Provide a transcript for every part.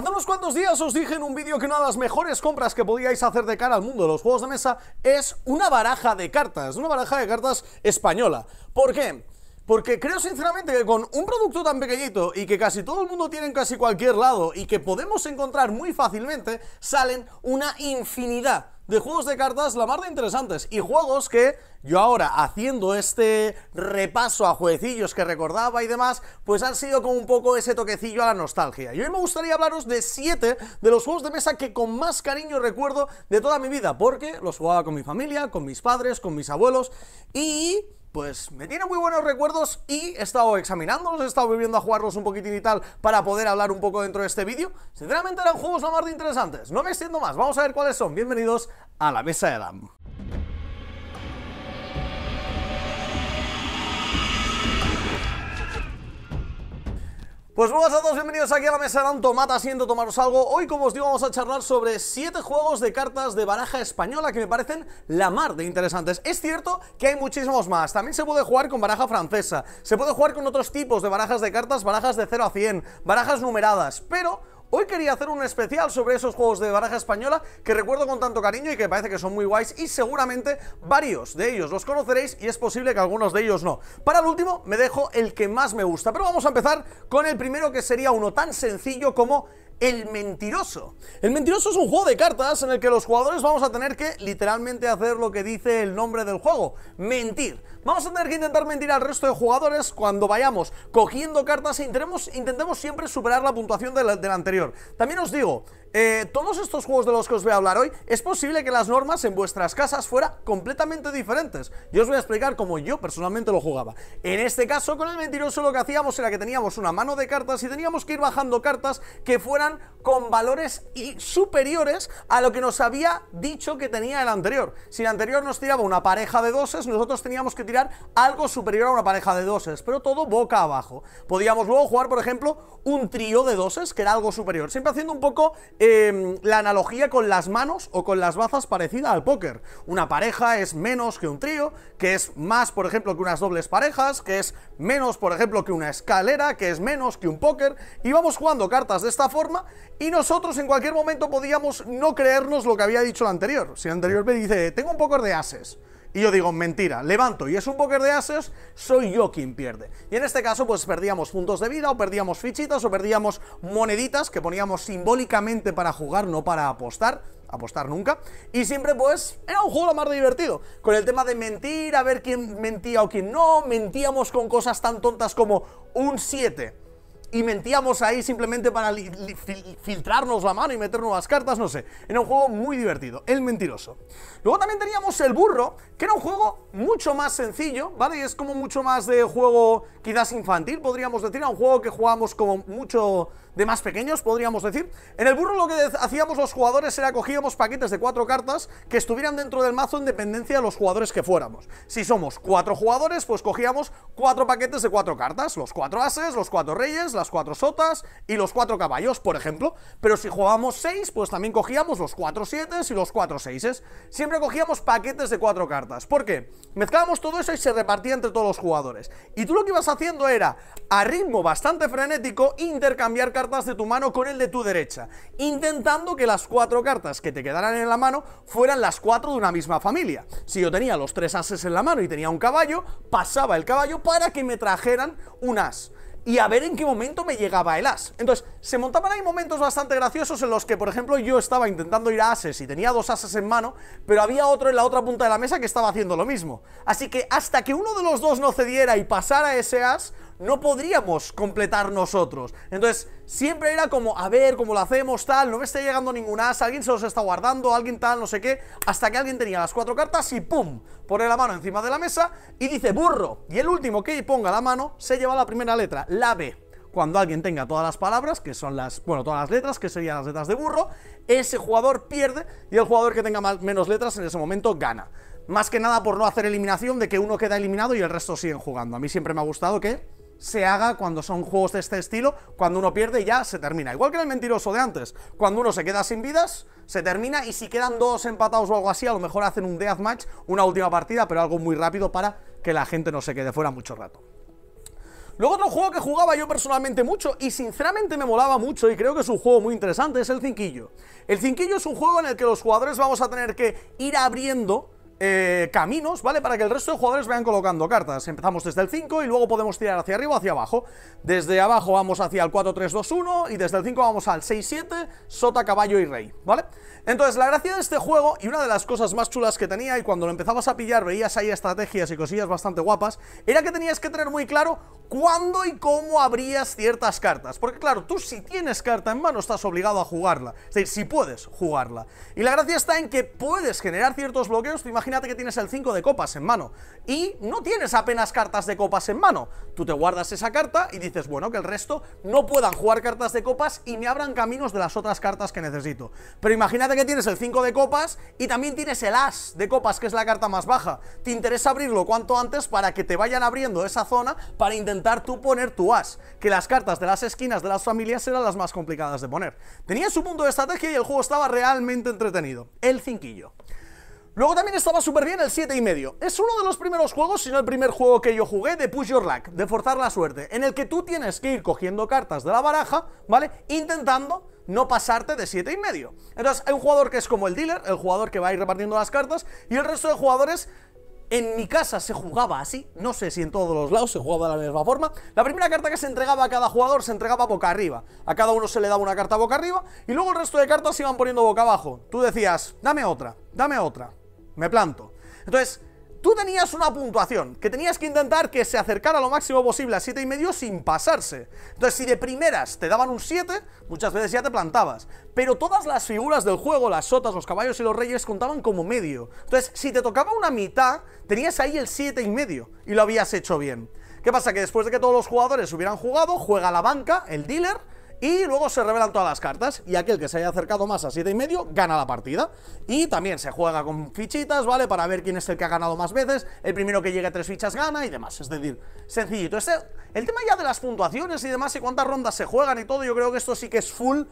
Hace unos cuantos días os dije en un vídeo que una de las mejores compras que podíais hacer de cara al mundo de los juegos de mesa es una baraja de cartas, una baraja de cartas española. ¿Por qué? Porque creo sinceramente que con un producto tan pequeñito y que casi todo el mundo tiene en casi cualquier lado y que podemos encontrar muy fácilmente, salen una infinidad de juegos de cartas la más de interesantes y juegos que yo ahora haciendo este repaso a jueguecillos que recordaba y demás, pues han sido como un poco ese toquecillo a la nostalgia. Y hoy me gustaría hablaros de siete de los juegos de mesa que con más cariño recuerdo de toda mi vida, porque los jugaba con mi familia, con mis padres, con mis abuelos y pues me tiene muy buenos recuerdos y he estado examinándolos, he estado viviendo a jugarlos un poquitín y tal para poder hablar un poco dentro de este vídeo. Sinceramente eran juegos la más de interesantes, no me extiendo más, vamos a ver cuáles son. Bienvenidos a la mesa de Adam. Pues buenas a todos, bienvenidos aquí a la mesa de un tomate siendo tomaros algo. Hoy, como os digo, vamos a charlar sobre 7 juegos de cartas de baraja española que me parecen la mar de interesantes. Es cierto que hay muchísimos más. También se puede jugar con baraja francesa, se puede jugar con otros tipos de barajas de cartas, barajas de 0 a 100, barajas numeradas, pero Hoy quería hacer un especial sobre esos juegos de baraja española que recuerdo con tanto cariño y que parece que son muy guays y seguramente varios de ellos los conoceréis y es posible que algunos de ellos no. Para el último me dejo el que más me gusta, pero vamos a empezar con el primero que sería uno tan sencillo como el mentiroso. El mentiroso es un juego de cartas en el que los jugadores vamos a tener que literalmente hacer lo que dice el nombre del juego, mentir. Vamos a tener que intentar mentir al resto de jugadores cuando vayamos cogiendo cartas e intentemos, intentemos siempre superar la puntuación del, del anterior. También os digo, eh, todos estos juegos de los que os voy a hablar hoy, es posible que las normas en vuestras casas fueran completamente diferentes. Yo os voy a explicar cómo yo personalmente lo jugaba. En este caso, con el mentiroso lo que hacíamos era que teníamos una mano de cartas y teníamos que ir bajando cartas que fueran con valores y superiores a lo que nos había dicho que tenía el anterior. Si el anterior nos tiraba una pareja de doses, nosotros teníamos que tirar algo superior a una pareja de doses, pero todo boca abajo. Podíamos luego jugar, por ejemplo, un trío de doses, que era algo superior, siempre haciendo un poco Em, la analogía con las manos o con las bazas parecida al póker. Una pareja es menos que un trío, que es más, por ejemplo, que unas dobles parejas, que es menos, por ejemplo, que una escalera, que es menos que un póker. Y vamos jugando cartas de esta forma y nosotros en cualquier momento podíamos no creernos lo que había dicho el anterior. Si el anterior me dice, tengo un póker de ases y yo digo, mentira, levanto y es un póker de ases, soy yo quien pierde. Y en este caso, pues perdíamos puntos de vida, o perdíamos fichitas, o perdíamos moneditas que poníamos simbólicamente para jugar, no para apostar apostar nunca. Y siempre, pues, era un juego más divertido. Con el tema de mentir, a ver quién mentía o quién no. Mentíamos con cosas tan tontas como un 7 y mentíamos ahí simplemente para filtrarnos la mano y meter nuevas cartas, no sé. Era un juego muy divertido, el mentiroso. Luego también teníamos el burro, que era un juego mucho más sencillo, ¿vale? Y es como mucho más de juego quizás infantil, podríamos decir, era un juego que jugábamos como mucho de más pequeños, podríamos decir. En el burro lo que hacíamos los jugadores era cogíamos paquetes de cuatro cartas que estuvieran dentro del mazo en dependencia de los jugadores que fuéramos. Si somos cuatro jugadores, pues cogíamos cuatro paquetes de cuatro cartas, los cuatro ases, los cuatro reyes, las cuatro sotas y los cuatro caballos, por ejemplo. Pero si jugábamos seis, pues también cogíamos los cuatro sietes y los cuatro seises. Siempre cogíamos paquetes de cuatro cartas. ¿Por qué? Mezclábamos todo eso y se repartía entre todos los jugadores. Y tú lo que ibas haciendo era, a ritmo bastante frenético, intercambiar cartas de tu mano con el de tu derecha. Intentando que las cuatro cartas que te quedaran en la mano fueran las cuatro de una misma familia. Si yo tenía los tres ases en la mano y tenía un caballo, pasaba el caballo para que me trajeran un as y a ver en qué momento me llegaba el as. Entonces, se montaban ahí momentos bastante graciosos en los que, por ejemplo, yo estaba intentando ir a ases y tenía dos ases en mano, pero había otro en la otra punta de la mesa que estaba haciendo lo mismo. Así que hasta que uno de los dos no cediera y pasara ese as, no podríamos completar nosotros. Entonces, siempre era como, a ver, cómo lo hacemos, tal, no me está llegando ninguna as, alguien se los está guardando, alguien tal, no sé qué, hasta que alguien tenía las cuatro cartas y ¡pum! Pone la mano encima de la mesa y dice burro. Y el último que ponga la mano se lleva la primera letra, la B cuando alguien tenga todas las palabras, que son las, bueno, todas las letras, que serían las letras de burro, ese jugador pierde y el jugador que tenga menos letras en ese momento gana. Más que nada por no hacer eliminación de que uno queda eliminado y el resto siguen jugando. A mí siempre me ha gustado que se haga cuando son juegos de este estilo, cuando uno pierde ya se termina. Igual que el mentiroso de antes, cuando uno se queda sin vidas, se termina y si quedan dos empatados o algo así, a lo mejor hacen un deathmatch, una última partida, pero algo muy rápido para que la gente no se quede fuera mucho rato. Luego otro juego que jugaba yo personalmente mucho y sinceramente me molaba mucho y creo que es un juego muy interesante es el cinquillo. El cinquillo es un juego en el que los jugadores vamos a tener que ir abriendo eh, caminos, ¿vale? Para que el resto de jugadores vayan colocando cartas. Empezamos desde el 5 y luego podemos tirar hacia arriba o hacia abajo. Desde abajo vamos hacia el 4, 3, 2, 1 y desde el 5 vamos al 6, 7, sota, caballo y rey, ¿vale? Entonces, la gracia de este juego y una de las cosas más chulas que tenía y cuando lo empezabas a pillar veías ahí estrategias y cosillas bastante guapas, era que tenías que tener muy claro cuándo y cómo abrías ciertas cartas. Porque claro, tú si tienes carta en mano estás obligado a jugarla. Es decir, si puedes jugarla. Y la gracia está en que puedes generar ciertos bloqueos, te imaginas imagínate que tienes el 5 de copas en mano y no tienes apenas cartas de copas en mano. Tú te guardas esa carta y dices, bueno, que el resto no puedan jugar cartas de copas y me abran caminos de las otras cartas que necesito. Pero imagínate que tienes el 5 de copas y también tienes el as de copas, que es la carta más baja. Te interesa abrirlo cuanto antes para que te vayan abriendo esa zona para intentar tú poner tu as. Que las cartas de las esquinas de las familias eran las más complicadas de poner. Tenía su punto de estrategia y el juego estaba realmente entretenido. El cinquillo. Luego también estaba súper bien el 7 y medio. Es uno de los primeros juegos, si no el primer juego que yo jugué de Push Your Luck, de forzar la suerte, en el que tú tienes que ir cogiendo cartas de la baraja, ¿vale? Intentando no pasarte de 7 y medio. Entonces, hay un jugador que es como el dealer, el jugador que va a ir repartiendo las cartas, y el resto de jugadores en mi casa se jugaba así, no sé si en todos los lados se jugaba de la misma forma. La primera carta que se entregaba a cada jugador se entregaba boca arriba. A cada uno se le daba una carta boca arriba y luego el resto de cartas se iban poniendo boca abajo. Tú decías, dame otra, dame otra, me planto. Entonces, tú tenías una puntuación, que tenías que intentar que se acercara lo máximo posible a 7,5 y medio sin pasarse. Entonces, si de primeras te daban un 7, muchas veces ya te plantabas. Pero todas las figuras del juego, las sotas, los caballos y los reyes, contaban como medio. Entonces, si te tocaba una mitad, tenías ahí el 7,5 y medio y lo habías hecho bien. ¿Qué pasa? Que después de que todos los jugadores hubieran jugado, juega la banca, el dealer, y luego se revelan todas las cartas y aquel que se haya acercado más a 7 y medio gana la partida. Y también se juega con fichitas, ¿vale? Para ver quién es el que ha ganado más veces, el primero que llegue a 3 fichas gana y demás. Es decir, sencillito. Este, el tema ya de las puntuaciones y demás y cuántas rondas se juegan y todo, yo creo que esto sí que es full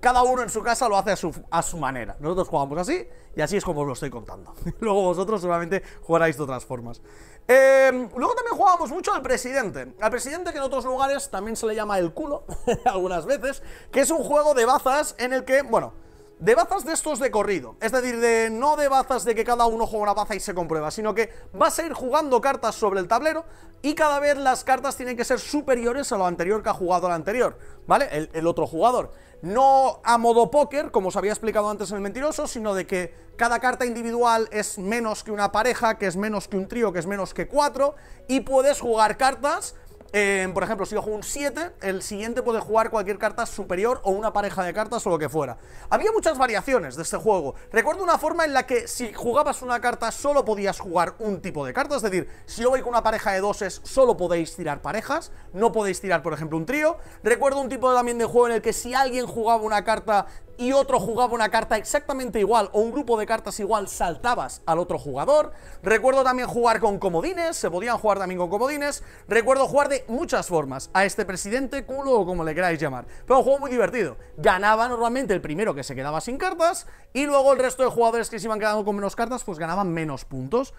cada uno en su casa lo hace a su, manera. Nosotros jugamos así y así es como os lo estoy contando. luego vosotros seguramente jugaréis de otras formas. Em, luego también jugábamos mucho al presidente. Al presidente que en otros lugares también se le llama el culo, algunas veces, que es un juego de bazas en el que, bueno, de bazas de estos de corrido. Es decir, de, no de bazas de que cada uno juega una baza y se comprueba, sino que vas a ir jugando cartas sobre el tablero y cada vez las cartas tienen que ser superiores a lo anterior que ha jugado el anterior, ¿vale? El, otro jugador. No a modo póker, como os había explicado antes en el mentiroso, sino de que cada carta individual es menos que una pareja, que es menos que un trío, que es menos que cuatro, y puedes jugar cartas eh, por ejemplo, si yo juego un 7, el siguiente puede jugar cualquier carta superior o una pareja de cartas o lo que fuera. Había muchas variaciones de este juego. Recuerdo una forma en la que si jugabas una carta solo podías jugar un tipo de carta, es decir, si yo voy con una pareja de doses solo podéis tirar parejas, no podéis tirar, por ejemplo, un trío. Recuerdo un tipo también de juego en el que si alguien jugaba una carta y otro jugaba una carta exactamente igual o un grupo de cartas igual, saltabas al otro jugador. Recuerdo también jugar con comodines, se podían jugar también con comodines. Recuerdo jugar de muchas formas a este presidente culo o como le queráis llamar. pero un juego muy divertido. Ganaba normalmente el primero que se quedaba sin cartas y luego el resto de jugadores que se iban quedando con menos cartas pues ganaban menos puntos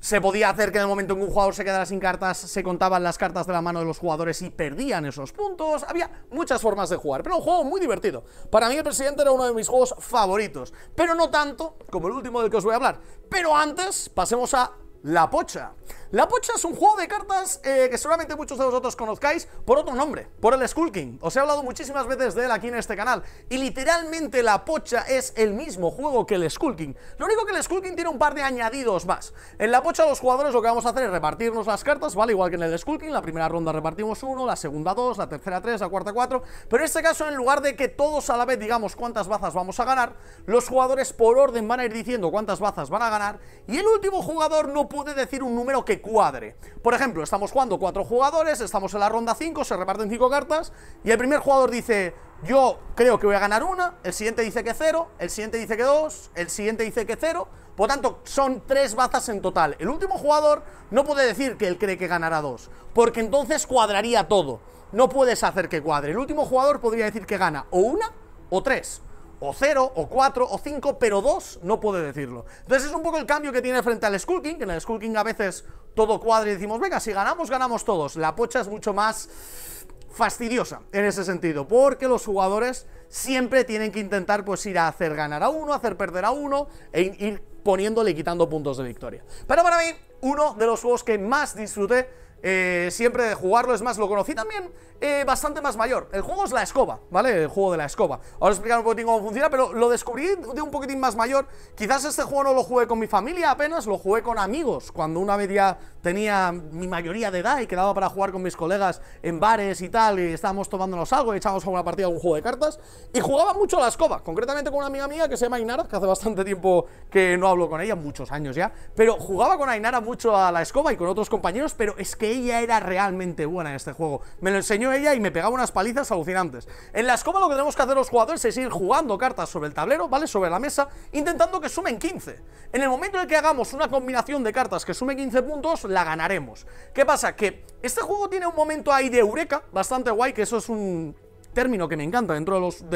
se podía hacer que en el momento en que un jugador se quedara sin cartas, se contaban las cartas de la mano de los jugadores y perdían esos puntos. Había muchas formas de jugar, pero un juego muy divertido. Para mí el presidente era uno de mis juegos favoritos, pero no tanto como el último del que os voy a hablar. Pero antes, pasemos a La Pocha. La pocha es un juego de cartas eh, que seguramente muchos de vosotros conozcáis por otro nombre, por el Skulking, Os he hablado muchísimas veces de él aquí en este canal. Y literalmente la pocha es el mismo juego que el Skulking, Lo único que el Skulking tiene un par de añadidos más. En la pocha los jugadores lo que vamos a hacer es repartirnos las cartas, ¿vale? Igual que en el Skulking, la primera ronda repartimos uno, la segunda dos, la tercera tres, la cuarta cuatro. Pero en este caso, en lugar de que todos a la vez digamos cuántas bazas vamos a ganar, los jugadores por orden van a ir diciendo cuántas bazas van a ganar. Y el último jugador no puede decir un número que cuadre. Por ejemplo, estamos jugando cuatro jugadores, estamos en la ronda 5, se reparten cinco cartas y el primer jugador dice, yo creo que voy a ganar una, el siguiente dice que cero, el siguiente dice que dos, el siguiente dice que cero. Por tanto, son tres bazas en total. El último jugador no puede decir que él cree que ganará dos, porque entonces cuadraría todo. No puedes hacer que cuadre. El último jugador podría decir que gana o una o tres o 0, o 4, o 5, pero 2 no puede decirlo. Entonces es un poco el cambio que tiene frente al Skulking, que en el Skulking a veces todo cuadra y decimos, venga, si ganamos, ganamos todos. La pocha es mucho más fastidiosa en ese sentido, porque los jugadores siempre tienen que intentar pues ir a hacer ganar a uno, hacer perder a uno, e ir poniéndole y quitando puntos de victoria. Pero para mí, uno de los juegos que más disfruté eh, siempre de jugarlo, es más, lo conocí también eh, bastante más mayor. El juego es la escoba, ¿vale? El juego de la escoba. Ahora os explicaré un poquitín cómo funciona, pero lo descubrí de un poquitín más mayor. Quizás este juego no lo jugué con mi familia apenas, lo jugué con amigos, cuando una media tenía mi mayoría de edad y quedaba para jugar con mis colegas en bares y tal, y estábamos tomándonos algo y echábamos a una partida un juego de cartas, y jugaba mucho a la escoba, concretamente con una amiga mía que se llama Ainara, que hace bastante tiempo que no hablo con ella, muchos años ya, pero jugaba con Ainara mucho a la escoba y con otros compañeros, pero es que ella era realmente buena en este juego, me lo enseñó ella y me pegaba unas palizas alucinantes. En la escoba lo que tenemos que hacer los jugadores es ir jugando cartas sobre el tablero, ¿vale? Sobre la mesa, intentando que sumen 15. En el momento en que hagamos una combinación de cartas que sume 15 puntos, la ganaremos. ¿Qué pasa? Que este juego tiene un momento ahí de eureka, bastante guay, que eso es un término que me encanta dentro de los,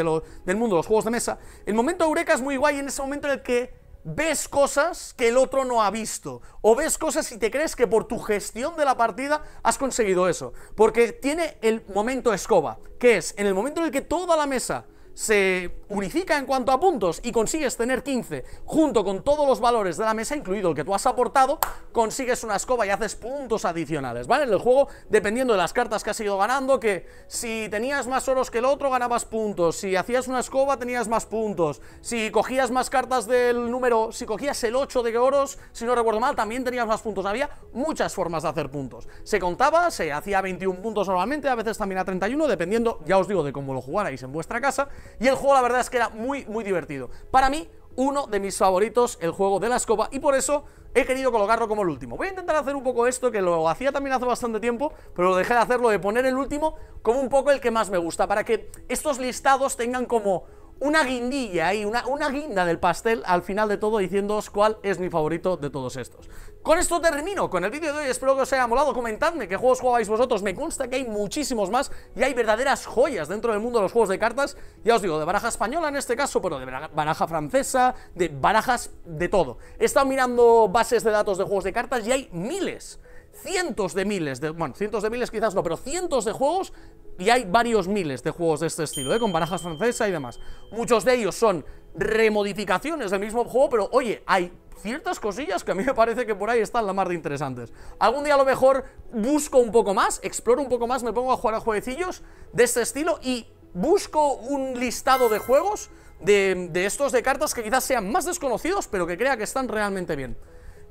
del mundo de los juegos de mesa. El momento eureka es muy guay en ese momento en el que ves cosas que el otro no ha visto. O ves cosas y te crees que por tu gestión de la partida has conseguido eso. Porque tiene el momento escoba, que es en el momento en el que toda la mesa se unifica en cuanto a puntos y consigues tener 15 junto con todos los valores de la mesa, incluido el que tú has aportado, consigues una escoba y haces puntos adicionales, ¿vale? En el juego, dependiendo de las cartas que has ido ganando, que si tenías más oros que el otro, ganabas puntos, si hacías una escoba, tenías más puntos, si cogías más cartas del número, si cogías el 8 de oros, si no recuerdo mal, también tenías más puntos. Había muchas formas de hacer puntos. Se contaba, se hacía 21 puntos normalmente, a veces también a 31, dependiendo, ya os digo, de cómo lo jugarais en vuestra casa, y el juego la verdad es que era muy, muy divertido. Para mí, uno de mis favoritos, el juego de la escoba, y por eso he querido colocarlo como el último. Voy a intentar hacer un poco esto, que lo hacía también hace bastante tiempo, pero lo dejé de hacerlo, de poner el último como un poco el que más me gusta, para que estos listados tengan como una guindilla ahí, una, una guinda del pastel al final de todo diciéndoos cuál es mi favorito de todos estos. Con esto termino con el vídeo de hoy, espero que os haya molado, comentadme qué juegos jugabais vosotros, me consta que hay muchísimos más y hay verdaderas joyas dentro del mundo de los juegos de cartas, ya os digo, de baraja española en este caso, pero de baraja francesa, de barajas de todo. He estado mirando bases de datos de juegos de cartas y hay miles cientos de miles, bueno, cientos de miles quizás no, pero cientos de juegos y hay varios miles de juegos de este estilo, ¿eh? con barajas francesas y demás. Muchos de ellos son remodificaciones del mismo juego, pero oye, hay ciertas cosillas que a mí me parece que por ahí están la más de interesantes. Algún día a lo mejor busco un poco más, exploro un poco más, me pongo a jugar a jueguecillos de este estilo y busco un listado de juegos de, de estos de cartas que quizás sean más desconocidos, pero que crea que están realmente bien.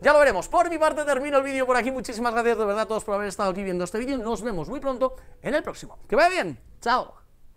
Ya lo veremos. Por mi parte termino el vídeo por aquí. Muchísimas gracias de verdad a todos por haber estado aquí viendo este vídeo. Nos vemos muy pronto en el próximo. Que vaya bien. Chao.